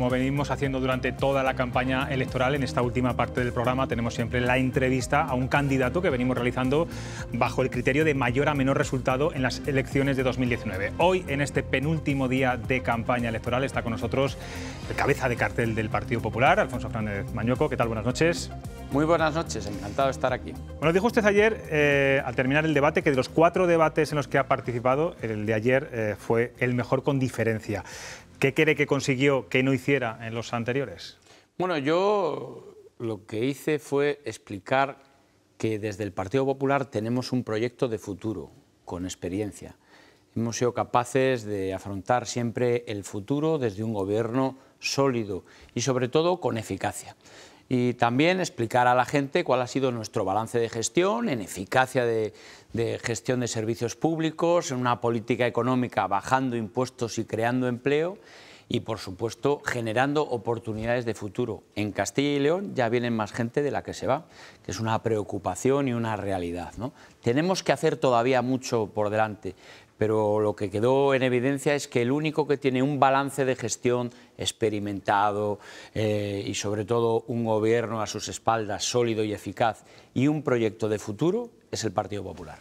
Como venimos haciendo durante toda la campaña electoral, en esta última parte del programa tenemos siempre la entrevista a un candidato que venimos realizando bajo el criterio de mayor a menor resultado en las elecciones de 2019. Hoy, en este penúltimo día de campaña electoral, está con nosotros el cabeza de cartel del Partido Popular, Alfonso Fernández Mañueco. ¿Qué tal? Buenas noches. Muy buenas noches, encantado de estar aquí. Bueno, dijo usted ayer, eh, al terminar el debate, que de los cuatro debates en los que ha participado, el de ayer eh, fue el mejor con diferencia. ¿Qué cree que consiguió que no hiciera en los anteriores? Bueno, yo lo que hice fue explicar que desde el Partido Popular tenemos un proyecto de futuro, con experiencia. Hemos sido capaces de afrontar siempre el futuro desde un gobierno sólido y sobre todo con eficacia y también explicar a la gente cuál ha sido nuestro balance de gestión en eficacia de, gestión de servicios públicos, en una política económica bajando impuestos y creando empleo y, por supuesto, generando oportunidades de futuro. En Castilla y León ya vienen más gente de la que se va, que es una preocupación y una realidad. ¿no? Tenemos que hacer todavía mucho por delante, pero lo que quedó en evidencia es que el único que tiene un balance de gestión experimentado eh, y sobre todo un gobierno a sus espaldas sólido y eficaz y un proyecto de futuro es el Partido Popular.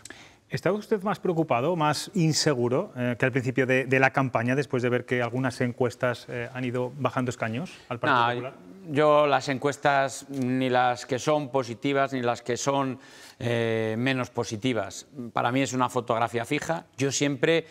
¿Está usted más preocupado, más inseguro eh, que al principio de, la campaña, después de ver que algunas encuestas eh, han ido bajando escaños al Partido Popular? Yo las encuestas, ni las que son positivas, ni las que son eh, menos positivas. Para mí es una fotografía fija. Yo siempre,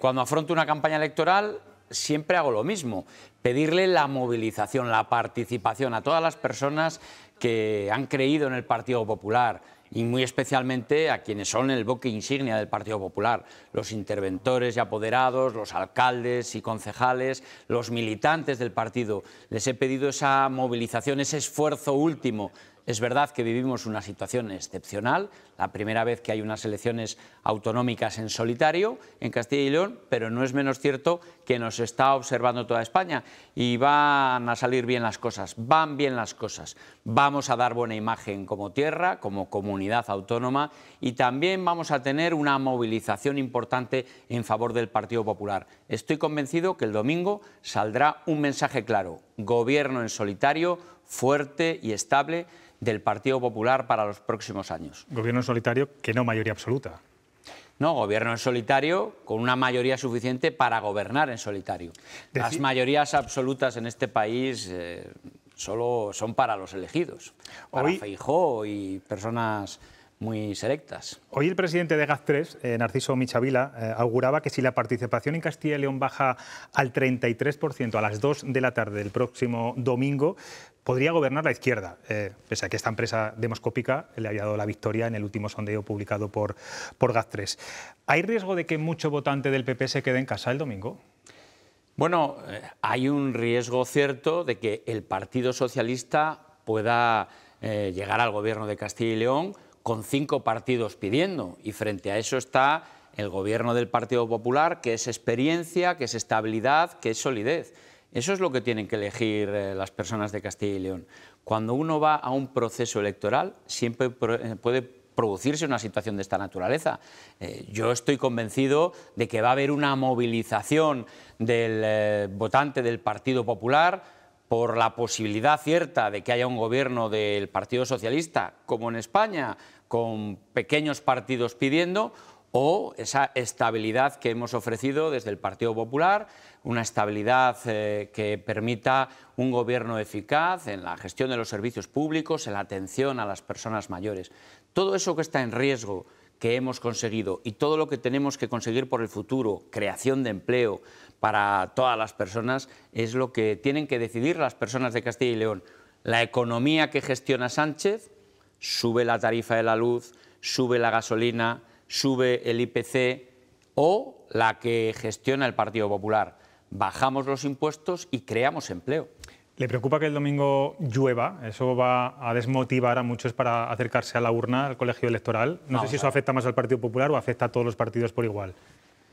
cuando afronto una campaña electoral, siempre hago lo mismo, pedirle la movilización, la participación a todas las personas que han creído en el Partido Popular, y muy especialmente a quienes son el boque insignia del Partido Popular, los interventores y apoderados, los alcaldes y concejales, los militantes del partido. Les he pedido esa movilización, ese esfuerzo último es verdad que vivimos una situación excepcional, la primera vez que hay unas elecciones autonómicas en solitario en Castilla y León, pero no es menos cierto que nos está observando toda España y van a salir bien las cosas, van bien las cosas. Vamos a dar buena imagen como tierra, como comunidad autónoma y también vamos a tener una movilización importante en favor del Partido Popular. Estoy convencido que el domingo saldrá un mensaje claro, gobierno en solitario, fuerte y estable del Partido Popular para los próximos años. Gobierno en solitario que no mayoría absoluta. No, gobierno en solitario con una mayoría suficiente para gobernar en solitario. Las mayorías absolutas en este país eh, solo son para los elegidos, para Hoy... Feijó y personas muy selectas. Hoy el presidente de GAZ3, eh, Narciso Michavila, eh, auguraba que si la participación en Castilla y León baja al 33% a las 2 de la tarde del próximo domingo, podría gobernar la izquierda, eh, pese a que esta empresa demoscópica le había dado la victoria en el último sondeo publicado por, por GAZ3. ¿Hay riesgo de que mucho votante del PP se quede en casa el domingo? Bueno, eh, hay un riesgo cierto de que el Partido Socialista pueda eh, llegar al gobierno de Castilla y León con cinco partidos pidiendo y frente a eso está el gobierno del Partido Popular, que es experiencia, que es estabilidad, que es solidez. Eso es lo que tienen que elegir eh, las personas de Castilla y León. Cuando uno va a un proceso electoral, siempre eh, puede producirse una situación de esta naturaleza. Eh, yo estoy convencido de que va a haber una movilización del votante del Partido Popular por la posibilidad cierta de que haya un gobierno del Partido Socialista, como en España, con pequeños partidos pidiendo, o esa estabilidad que hemos ofrecido desde el Partido Popular, una estabilidad eh, que permita un gobierno eficaz en la gestión de los servicios públicos, en la atención a las personas mayores. Todo eso que está en riesgo, que hemos conseguido y todo lo que tenemos que conseguir por el futuro, creación de empleo para todas las personas, es lo que tienen que decidir las personas de Castilla y León. La economía que gestiona Sánchez sube la tarifa de la luz, sube la gasolina, sube el IPC o la que gestiona el Partido Popular. Bajamos los impuestos y creamos empleo. ¿Le preocupa que el domingo llueva? Eso va a desmotivar a muchos para acercarse a la urna, al colegio electoral. No sé si eso afecta más al Partido Popular o afecta a todos los partidos por igual.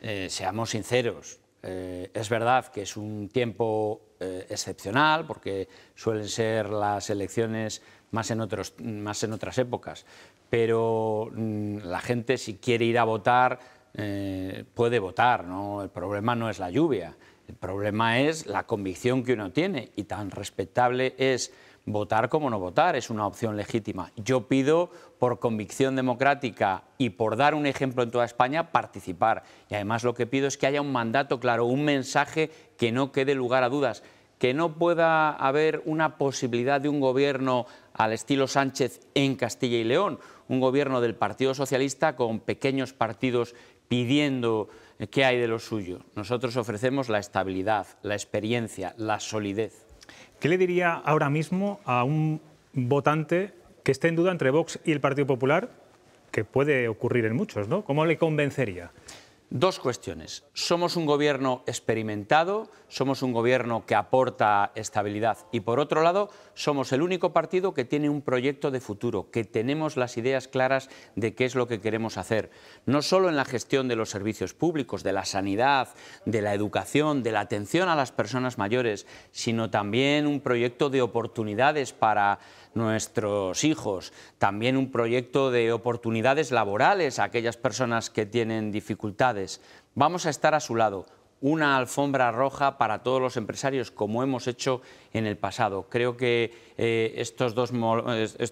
Eh, seamos sinceros. Eh, es verdad que es un tiempo eh, excepcional porque suelen ser las elecciones más en, otras épocas. Pero mm, la gente si quiere ir a votar, eh, puede votar, ¿no? El problema no es la lluvia, el problema es la convicción que uno tiene y tan respetable es votar como no votar, es una opción legítima. Yo pido por convicción democrática y por dar un ejemplo en toda España participar. Y además lo que pido es que haya un mandato claro, un mensaje que no quede lugar a dudas que no pueda haber una posibilidad de un gobierno al estilo Sánchez en Castilla y León, un gobierno del Partido Socialista con pequeños partidos pidiendo qué hay de lo suyo. Nosotros ofrecemos la estabilidad, la experiencia, la solidez. ¿Qué le diría ahora mismo a un votante que esté en duda entre Vox y el Partido Popular, que puede ocurrir en muchos, ¿no? ¿Cómo le convencería? Dos cuestiones. Somos un gobierno experimentado, somos un gobierno que aporta estabilidad y por otro lado, somos el único partido que tiene un proyecto de futuro, que tenemos las ideas claras de qué es lo que queremos hacer, no solo en la gestión de los servicios públicos, de la sanidad, de la educación, de la atención a las personas mayores, sino también un proyecto de oportunidades para nuestros hijos. También un proyecto de oportunidades laborales a aquellas personas que tienen dificultades. Vamos a estar a su lado una alfombra roja para todos los empresarios, como hemos hecho en el pasado. Creo que eh, estos dos,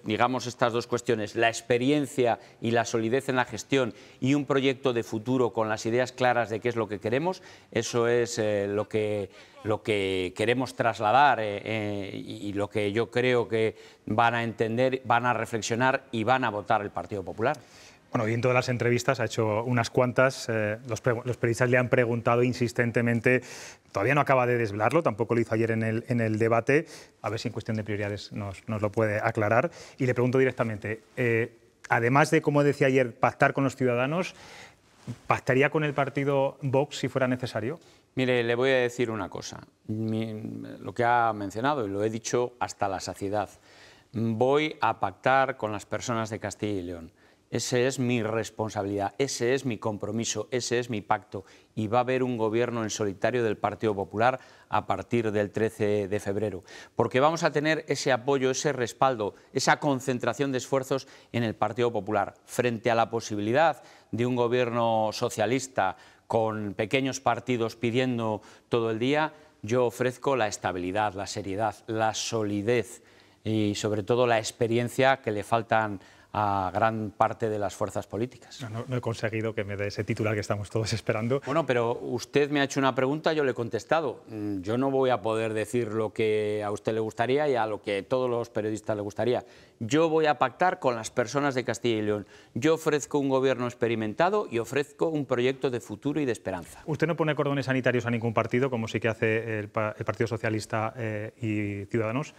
digamos, estas dos cuestiones, la experiencia y la solidez en la gestión y un proyecto de futuro con las ideas claras de qué es lo que queremos, eso es eh, lo, que, lo que queremos trasladar eh, y lo que yo creo que van a entender, van a reflexionar y van a votar el Partido Popular. Bueno, viendo en todas las entrevistas ha hecho unas cuantas. Eh, los, periodistas le han preguntado insistentemente, todavía no acaba de desvelarlo, tampoco lo hizo ayer en el, debate, a ver si en cuestión de prioridades nos, lo puede aclarar. Y le pregunto directamente, eh, además de, como decía ayer, pactar con los ciudadanos, ¿pactaría con el partido Vox si fuera necesario? Mire, le voy a decir una cosa. lo que ha mencionado, y lo he dicho hasta la saciedad, voy a pactar con las personas de Castilla y León esa es mi responsabilidad, ese es mi compromiso, ese es mi pacto. Y va a haber un gobierno en solitario del Partido Popular a partir del 13 de febrero. Porque vamos a tener ese apoyo, ese respaldo, esa concentración de esfuerzos en el Partido Popular frente a la posibilidad de un gobierno socialista con pequeños partidos pidiendo todo el día. Yo ofrezco la estabilidad, la seriedad, la solidez y sobre todo la experiencia que le faltan a gran parte de las fuerzas políticas. No, he conseguido que me dé ese titular que estamos todos esperando. Bueno, pero usted me ha hecho una pregunta, yo le he contestado. Mm, yo no voy a poder decir lo que a usted le gustaría y a lo que a todos los periodistas le gustaría. Yo voy a pactar con las personas de Castilla y León. Yo ofrezco un gobierno experimentado y ofrezco un proyecto de futuro y de esperanza. Usted no pone cordones sanitarios a ningún partido, como sí que hace el, Partido Socialista eh, y Ciudadanos.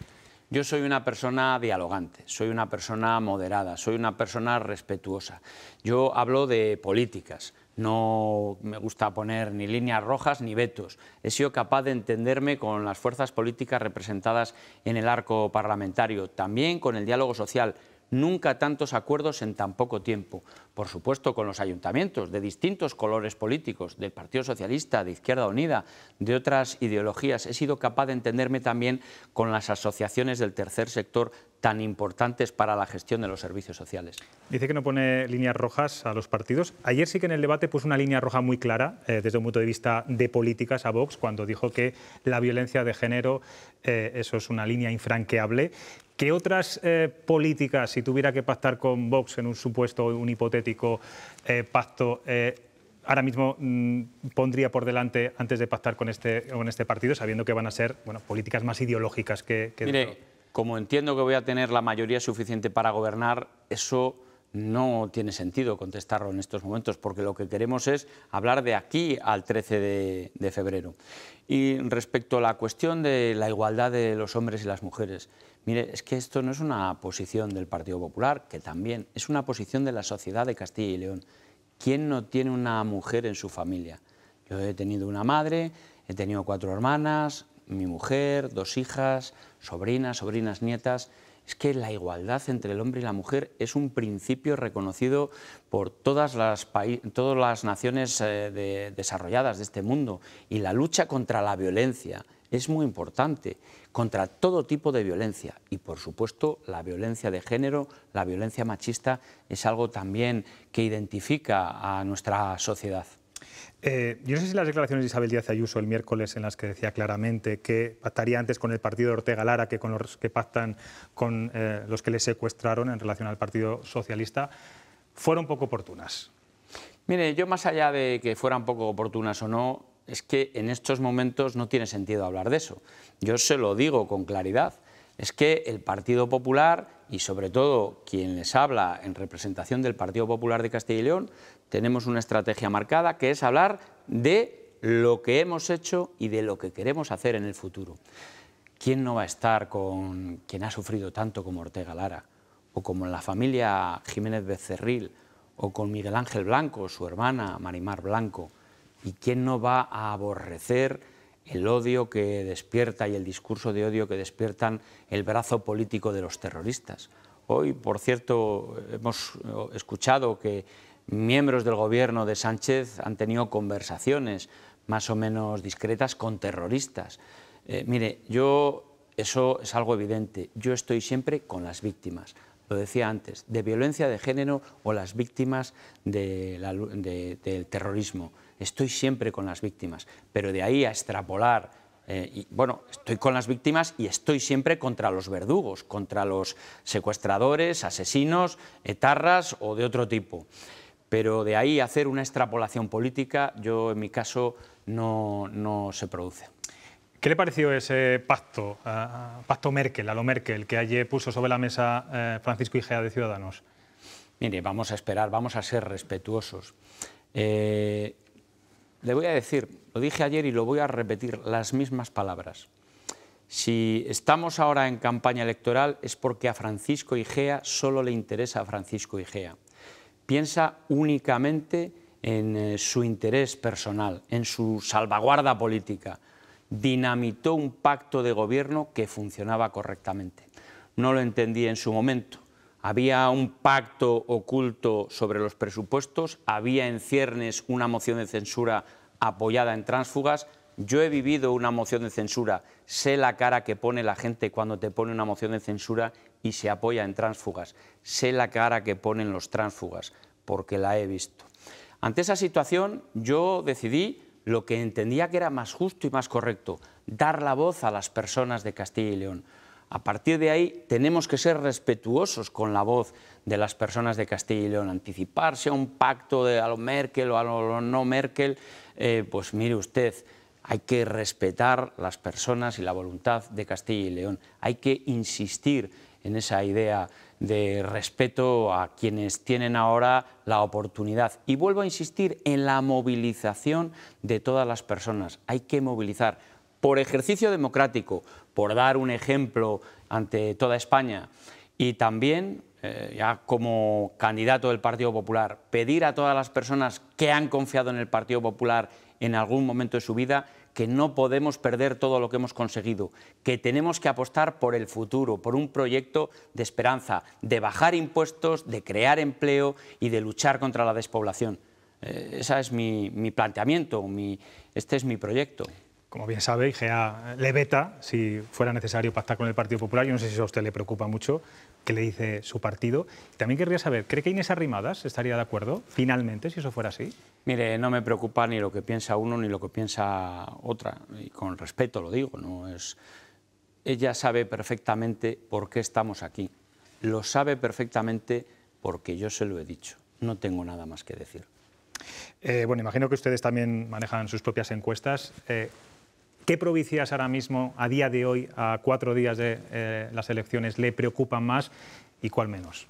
Yo soy una persona dialogante, soy una persona moderada, soy una persona respetuosa. Yo hablo de políticas, no me gusta poner ni líneas rojas ni vetos. He sido capaz de entenderme con las fuerzas políticas representadas en el arco parlamentario, también con el diálogo social nunca tantos acuerdos en tan poco tiempo. Por supuesto, con los ayuntamientos de distintos colores políticos, del Partido Socialista, de Izquierda Unida, de otras ideologías. He sido capaz de entenderme también con las asociaciones del tercer sector tan importantes para la gestión de los servicios sociales. Dice que no pone líneas rojas a los partidos. Ayer sí que en el debate puso una línea roja muy clara eh, desde un punto de vista de políticas a Vox cuando dijo que la violencia de género eh, eso es una línea infranqueable ¿Qué otras eh, políticas, si tuviera que pactar con Vox en un supuesto, un hipotético eh, pacto, eh, ahora mismo mm, pondría por delante antes de pactar con este, con este partido, sabiendo que van a ser bueno, políticas más ideológicas que... que Mire, como entiendo que voy a tener la mayoría suficiente para gobernar, eso no tiene sentido contestarlo en estos momentos, porque lo que queremos es hablar de aquí al 13 de, febrero. Y respecto a la cuestión de la igualdad de los hombres y las mujeres, mire, es que esto no es una posición del Partido Popular, que también es una posición de la sociedad de Castilla y León. ¿Quién no tiene una mujer en su familia? Yo he tenido una madre, he tenido cuatro hermanas, mi mujer, dos hijas, sobrinas, sobrinas, nietas es que la igualdad entre el hombre y la mujer es un principio reconocido por todas las, todas las naciones eh, desarrolladas de este mundo y la lucha contra la violencia es muy importante, contra todo tipo de violencia y por supuesto la violencia de género, la violencia machista es algo también que identifica a nuestra sociedad. Eh, yo no sé si las declaraciones de Isabel Díaz Ayuso el miércoles en las que decía claramente que pactaría antes con el partido de Ortega Lara que con los que pactan con eh, los que le secuestraron en relación al Partido Socialista, fueron poco oportunas. Mire, yo más allá de que fueran poco oportunas o no, es que en estos momentos no tiene sentido hablar de eso. Yo se lo digo con claridad es que el Partido Popular y sobre todo quien les habla en representación del Partido Popular de Castilla y León, tenemos una estrategia marcada que es hablar de lo que hemos hecho y de lo que queremos hacer en el futuro. ¿Quién no va a estar con quien ha sufrido tanto como Ortega Lara? O como la familia Jiménez Becerril, o con Miguel Ángel Blanco, su hermana Marimar Blanco. ¿Y quién no va a aborrecer el odio que despierta y el discurso de odio que despiertan el brazo político de los terroristas. Hoy, por cierto, hemos eh, escuchado que miembros del gobierno de Sánchez han tenido conversaciones más o menos discretas con terroristas. Eh, mire, yo, eso es algo evidente, yo estoy siempre con las víctimas lo decía antes, de violencia de género o las víctimas del terrorismo estoy siempre con las víctimas, pero de ahí a extrapolar eh, bueno, estoy con las víctimas y estoy siempre contra los verdugos, contra los secuestradores, asesinos, etarras o de otro tipo. Pero de ahí hacer una extrapolación política, yo en mi caso no, se produce. ¿Qué le pareció ese pacto, pacto Merkel, a lo Merkel, que ayer puso sobre la mesa eh, Francisco Igea de Ciudadanos? Mire, vamos a esperar, vamos a ser respetuosos. Eh, le voy a decir, lo dije ayer y lo voy a repetir, las mismas palabras. Si estamos ahora en campaña electoral es porque a Francisco Igea solo le interesa a Francisco Igea. Piensa únicamente en eh, su interés personal, en su salvaguarda política. Dinamitó un pacto de gobierno que funcionaba correctamente. No lo entendí en su momento. Había un pacto oculto sobre los presupuestos, había en ciernes una moción de censura apoyada en tránsfugas. Yo he vivido una moción de censura, sé la cara que pone la gente cuando te pone una moción de censura y se apoya en tránsfugas, sé la cara que ponen los tránsfugas, porque la he visto. Ante esa situación yo decidí lo que entendía que era más justo y más correcto, dar la voz a las personas de Castilla y León. A partir de ahí tenemos que ser respetuosos con la voz de las personas de Castilla y León, anticiparse a un pacto de a lo Merkel o a lo no Merkel, eh, pues mire usted, hay que respetar las personas y la voluntad de Castilla y León, hay que insistir en esa idea de respeto a quienes tienen ahora la oportunidad. Y vuelvo a insistir en la movilización de todas las personas. Hay que movilizar por ejercicio democrático, por dar un ejemplo ante toda España, y también, eh, ya como candidato del Partido Popular, pedir a todas las personas que han confiado en el Partido Popular en algún momento de su vida que no podemos perder todo lo que hemos conseguido, que tenemos que apostar por el futuro, por un proyecto de esperanza, de bajar impuestos, de crear empleo y de luchar contra la despoblación. Eh, ese es mi, planteamiento, mi, este es mi proyecto como bien sabe, IGA le veta si fuera necesario pactar con el Partido Popular. Yo no sé si a usted le preocupa mucho, qué le dice su partido. También querría saber, ¿cree que Inés Arrimadas estaría de acuerdo finalmente si eso fuera así? Mire, no me preocupa ni lo que piensa uno ni lo que piensa otra. Y con respeto lo digo, no es... Ella sabe perfectamente por qué estamos aquí. Lo sabe perfectamente porque yo se lo he dicho. No tengo nada más que decir. Eh, bueno, imagino que ustedes también manejan sus propias encuestas. Eh, ¿Qué provincias ahora mismo, a día de hoy, a cuatro días de eh, las elecciones, le preocupan más y cuál menos?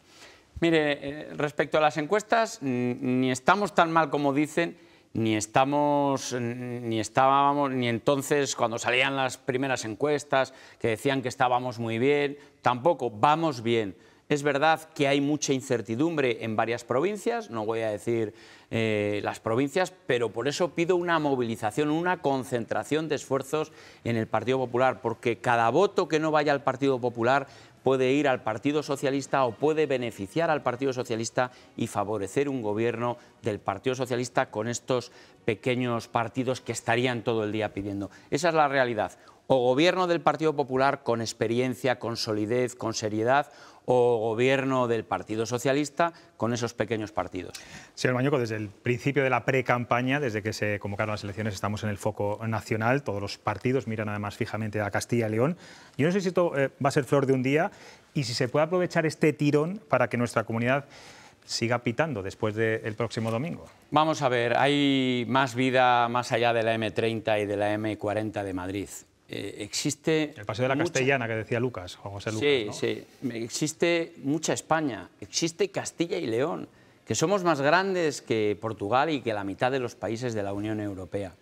Mire, eh, respecto a las encuestas, ni estamos tan mal como dicen, ni estamos, ni estábamos, ni entonces cuando salían las primeras encuestas que decían que estábamos muy bien, tampoco, vamos bien. Es verdad que hay mucha incertidumbre en varias provincias, no voy a decir eh, las provincias, pero por eso pido una movilización, una concentración de esfuerzos en el Partido Popular, porque cada voto que no vaya al Partido Popular puede ir al Partido Socialista o puede beneficiar al Partido Socialista y favorecer un gobierno del Partido Socialista con estos pequeños partidos que estarían todo el día pidiendo. Esa es la realidad o gobierno del Partido Popular con experiencia, con solidez, con seriedad, o gobierno del Partido Socialista con esos pequeños partidos. Señor Mañuco, desde el principio de la pre-campaña, desde que se convocaron las elecciones, estamos en el foco nacional. Todos los partidos miran además fijamente a Castilla y León. Yo no sé si esto eh, va a ser flor de un día y si se puede aprovechar este tirón para que nuestra comunidad siga pitando después del próximo domingo? Vamos a ver, hay más vida más allá de la M30 y de la M40 de Madrid. Eh, existe... El paseo de la Castellana que decía Lucas, José Lucas. Sí, existe mucha España, existe Castilla y León, que somos más grandes que Portugal y que la mitad de los países de la Unión Europea.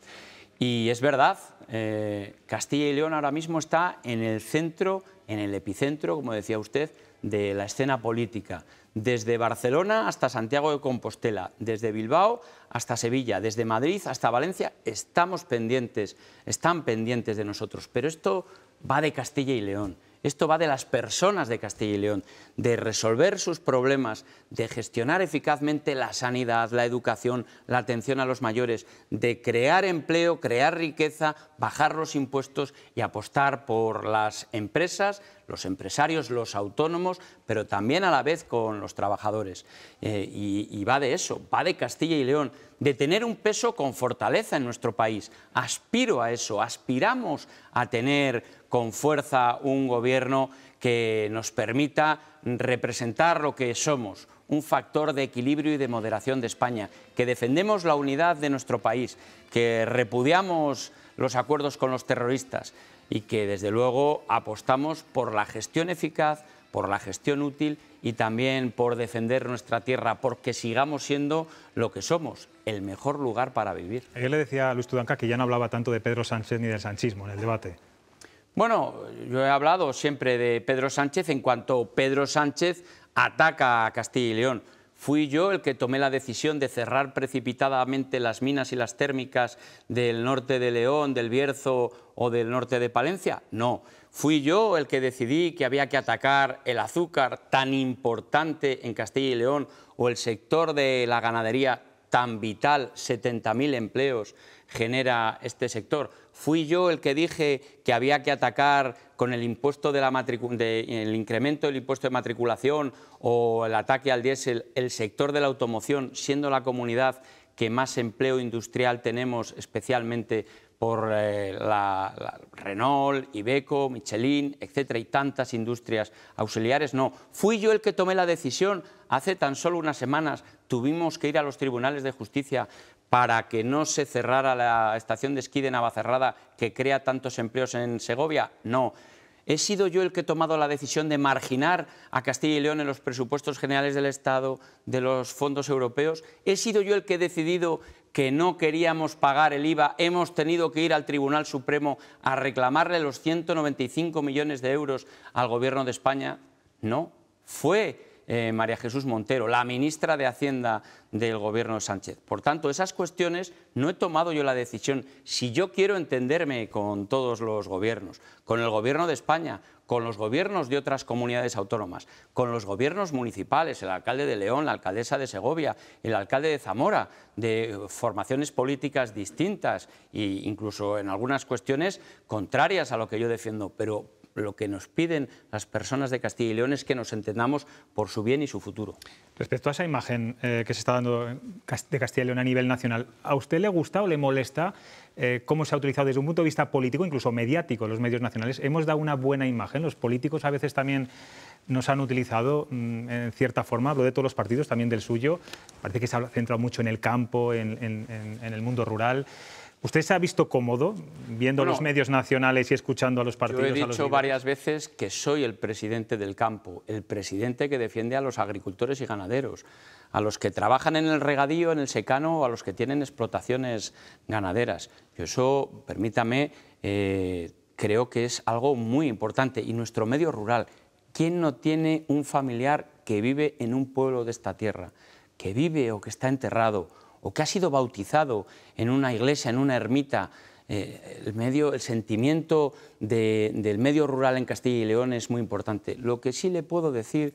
Y es verdad, eh, Castilla y León ahora mismo está en el centro, en el epicentro, como decía usted, de la escena política, desde Barcelona hasta Santiago de Compostela, desde Bilbao hasta Sevilla, desde Madrid hasta Valencia, estamos pendientes, están pendientes de nosotros. Pero esto va de Castilla y León, esto va de las personas de Castilla y León, de resolver sus problemas, de gestionar eficazmente la sanidad, la educación, la atención a los mayores, de crear empleo, crear riqueza, bajar los impuestos y apostar por las empresas, los empresarios, los autónomos, pero también a la vez con los trabajadores. Eh, y, y va de eso, va de Castilla y León, de tener un peso con fortaleza en nuestro país. Aspiro a eso, aspiramos a tener con fuerza un gobierno que nos permita representar lo que somos, un factor de equilibrio y de moderación de España, que defendemos la unidad de nuestro país, que repudiamos los acuerdos con los terroristas, y que desde luego apostamos por la gestión eficaz, por la gestión útil y también por defender nuestra tierra, porque sigamos siendo lo que somos, el mejor lugar para vivir. Ayer le decía a Luis Tudanca que ya no hablaba tanto de Pedro Sánchez ni del sanchismo en el debate. Bueno, yo he hablado siempre de Pedro Sánchez en cuanto Pedro Sánchez ataca a Castilla y León Fui yo el que tomé la decisión de cerrar precipitadamente las minas y las térmicas del norte de León, del Bierzo o del norte de Palencia. No, fui yo el que decidí que había que atacar el azúcar tan importante en Castilla y León o el sector de la ganadería tan vital, 70.000 empleos genera este sector. Fui yo el que dije que había que atacar con el impuesto de la el incremento del impuesto de matriculación o el ataque al diésel el sector de la automoción, siendo la comunidad que más empleo industrial tenemos, especialmente por eh, la, Renault, Ibeco, Michelin, etcétera, y tantas industrias auxiliares. No, fui yo el que tomé la decisión. Hace tan solo unas semanas tuvimos que ir a los tribunales de justicia para que no se cerrara la estación de esquí de Navacerrada que crea tantos empleos en Segovia. No. ¿He sido yo el que he tomado la decisión de marginar a Castilla y León en los presupuestos generales del Estado, de los fondos europeos? ¿He sido yo el que he decidido que no queríamos pagar el IVA, hemos tenido que ir al Tribunal Supremo a reclamarle los 195 millones de euros al Gobierno de España. No, fue eh, María Jesús Montero, la ministra de Hacienda del gobierno de Sánchez. Por tanto, esas cuestiones no he tomado yo la decisión. Si yo quiero entenderme con todos los gobiernos, con el gobierno de España, con los gobiernos de otras comunidades autónomas, con los gobiernos municipales, el alcalde de León, la alcaldesa de Segovia, el alcalde de Zamora, de formaciones políticas distintas e incluso en algunas cuestiones contrarias a lo que yo defiendo, pero lo que nos piden las personas de Castilla y León es que nos entendamos por su bien y su futuro. Respecto a esa imagen eh, que se está dando de Castilla y León a nivel nacional, ¿a usted le gusta o le molesta eh, cómo se ha utilizado desde un punto de vista político, incluso mediático, los medios nacionales? ¿Hemos dado una buena imagen? Los políticos a veces también nos han utilizado mm, en cierta forma, hablo de todos los partidos, también del suyo, parece que se ha centrado mucho en el campo, en el mundo rural. ¿Usted se ha visto cómodo viendo los medios nacionales y escuchando a los partidos? Yo he dicho varias veces que soy el presidente del campo, el presidente que defiende a los agricultores y ganaderos, a los que trabajan en el regadío, en el secano o a los que tienen explotaciones ganaderas. Yo eso, permítame, eh, creo que es algo muy importante. Y nuestro medio rural, ¿quién no tiene un familiar que vive en un pueblo de esta tierra, que vive o que está enterrado? o que ha sido bautizado en una iglesia, en una ermita, eh, el, medio, el sentimiento del medio rural en Castilla y León es muy importante. Lo que sí le puedo decir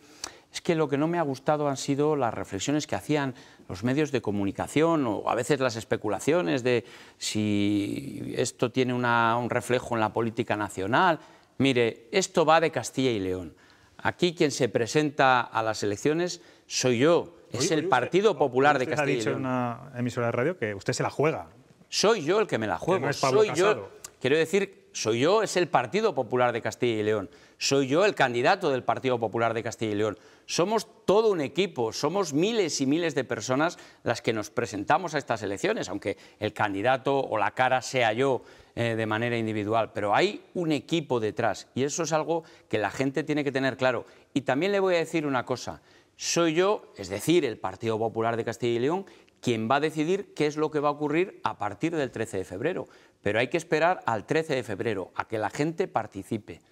es que lo que no me ha gustado han sido las reflexiones que hacían los medios de comunicación o a veces las especulaciones de si esto tiene un reflejo en la política nacional. Mire, esto va de Castilla y León. Aquí quien se presenta a las elecciones soy yo, es el Partido Popular de Castilla. ha dicho en una emisora de radio que usted se la juega. Soy yo el que me la juego. soy, yo, Quiero decir, soy yo, es el Partido Popular de Castilla y León, soy yo el candidato del Partido Popular de Castilla y León. Somos todo un equipo, somos miles y miles de personas las que nos presentamos a estas elecciones, aunque el candidato o la cara sea yo eh, de manera individual, pero hay un equipo detrás y eso es algo que la gente tiene que tener claro. Y también le voy a decir una cosa, soy yo, es decir, el Partido Popular de Castilla y León, quien va a decidir qué es lo que va a ocurrir a partir del 13 de febrero. Pero hay que esperar al 13 de febrero, a que la gente participe.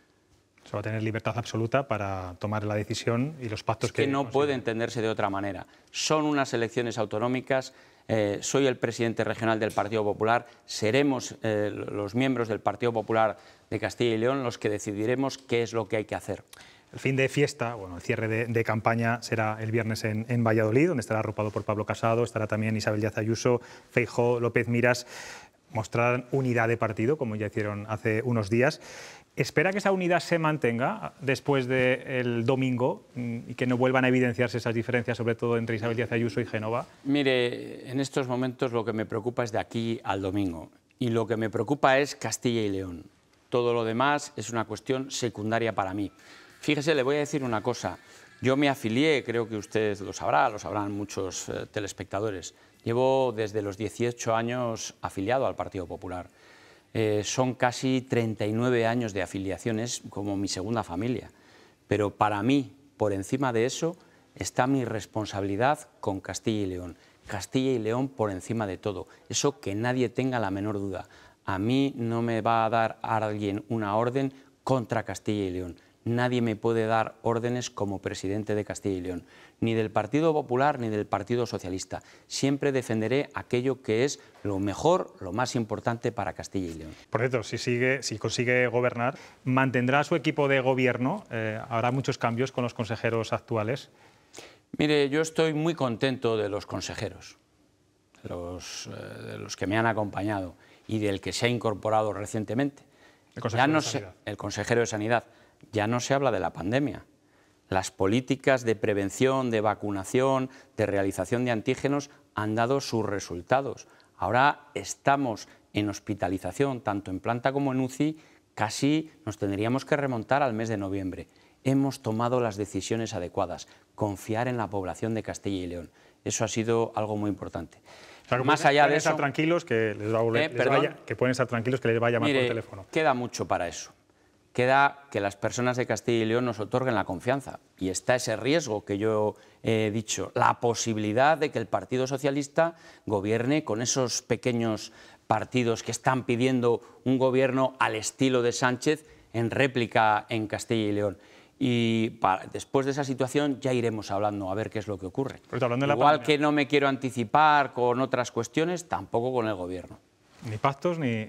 Se va a tener libertad absoluta para tomar la decisión y los pactos que... que no puede entenderse de otra manera. Son unas elecciones autonómicas, eh, soy el presidente regional del Partido Popular, seremos eh, los miembros del Partido Popular de Castilla y León los que decidiremos qué es lo que hay que hacer. El fin de fiesta, bueno, el cierre de, campaña será el viernes en, en, Valladolid, donde estará arropado por Pablo Casado, estará también Isabel Díaz Ayuso, Feijo, López Miras mostrar unidad de partido, como ya hicieron hace unos días. ¿Espera que esa unidad se mantenga después del domingo mm, y que no vuelvan a evidenciarse esas diferencias, sobre todo entre Isabel Díaz Ayuso y Genova? Mire, en estos momentos lo que me preocupa es de aquí al domingo y lo que me preocupa es Castilla y León. Todo lo demás es una cuestión secundaria para mí. Fíjese, le voy a decir una cosa. Yo me afilié, creo que usted lo sabrá, lo sabrán muchos eh, telespectadores, Llevo desde los 18 años afiliado al Partido Popular. Eh, son casi 39 años de afiliaciones como mi segunda familia. Pero para mí, por encima de eso, está mi responsabilidad con Castilla y León. Castilla y León por encima de todo. Eso que nadie tenga la menor duda. A mí no me va a dar a alguien una orden contra Castilla y León nadie me puede dar órdenes como presidente de Castilla y León, ni del Partido Popular ni del Partido Socialista. Siempre defenderé aquello que es lo mejor, lo más importante para Castilla y León. Por cierto, si, sigue, si consigue gobernar, mantendrá su equipo de gobierno, eh, habrá muchos cambios con los consejeros actuales. Mire, yo estoy muy contento de los consejeros, de los, eh, que me han acompañado y del que se ha incorporado recientemente. ya no el consejero de Sanidad ya no se habla de la pandemia. Las políticas de prevención, de vacunación, de realización de antígenos han dado sus resultados. Ahora estamos en hospitalización, tanto en planta como en UCI, casi nos tendríamos que remontar al mes de noviembre. Hemos tomado las decisiones adecuadas, confiar en la población de Castilla y León. Eso ha sido algo muy importante. más allá de eso, tranquilos eh, que pueden estar tranquilos que les va a llamar por teléfono. Queda mucho para eso queda que las personas de Castilla y León nos otorguen la confianza. Y está ese riesgo que yo he dicho, la posibilidad de que el Partido Socialista gobierne con esos pequeños partidos que están pidiendo un gobierno al estilo de Sánchez en réplica en Castilla y León. Y después de esa situación ya iremos hablando a ver qué es lo que ocurre. Pues Igual que no me quiero anticipar con otras cuestiones, tampoco con el gobierno ni pactos ni,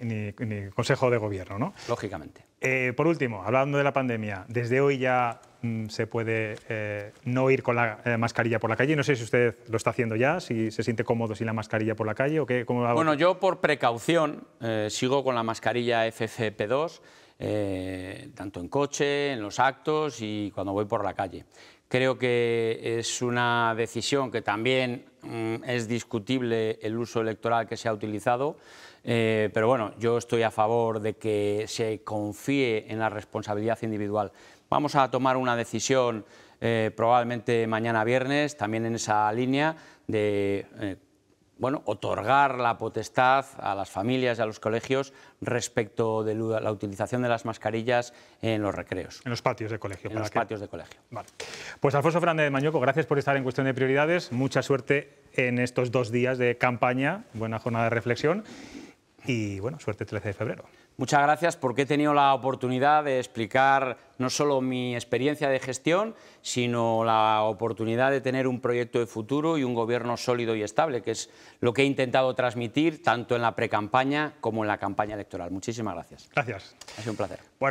consejo de gobierno, ¿no? Lógicamente. Eh, por último, hablando de la pandemia, desde hoy ya mm, se puede eh, no ir con la eh, mascarilla por la calle. No sé si usted lo está haciendo ya, si se siente cómodo sin la mascarilla por la calle o qué. Cómo Bueno, yo por precaución sigo con la mascarilla FFP2, tanto en coche, en los actos y cuando voy por la calle. Creo que es una decisión que también mm, es discutible el uso electoral que se ha utilizado, eh, pero bueno, yo estoy a favor de que se confíe en la responsabilidad individual. Vamos a tomar una decisión eh, probablemente mañana viernes, también en esa línea de eh, bueno, otorgar la potestad a las familias y a los colegios respecto de la utilización de las mascarillas en los recreos. En los patios de colegio. En los patios de colegio. Pues Alfonso Fernández de Mañoco, gracias por estar en Cuestión de Prioridades. Mucha suerte en estos dos días de campaña. Buena jornada de reflexión y bueno, suerte 13 de febrero. Muchas gracias porque he tenido la oportunidad de explicar no solo mi experiencia de gestión, sino la oportunidad de tener un proyecto de futuro y un gobierno sólido y estable, que es lo que he intentado transmitir tanto en la precampaña como en la campaña electoral. Muchísimas gracias. Gracias. Ha sido un placer. Bueno,